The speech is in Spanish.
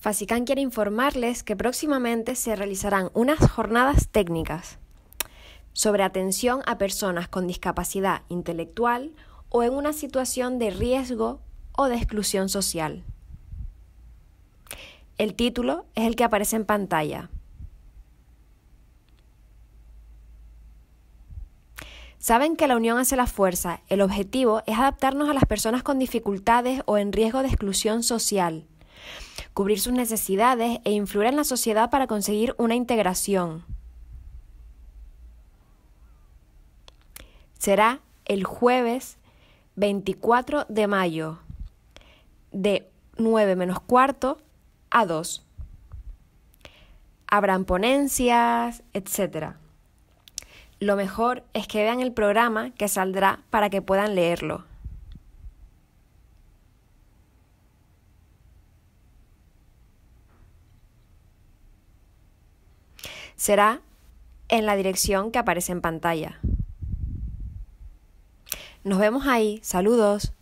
FASICAN quiere informarles que próximamente se realizarán unas jornadas técnicas sobre atención a personas con discapacidad intelectual o en una situación de riesgo o de exclusión social. El título es el que aparece en pantalla. Saben que la unión hace la fuerza. El objetivo es adaptarnos a las personas con dificultades o en riesgo de exclusión social cubrir sus necesidades e influir en la sociedad para conseguir una integración. Será el jueves 24 de mayo de 9 menos cuarto a 2. Habrán ponencias, etc. Lo mejor es que vean el programa que saldrá para que puedan leerlo. será en la dirección que aparece en pantalla. Nos vemos ahí. Saludos.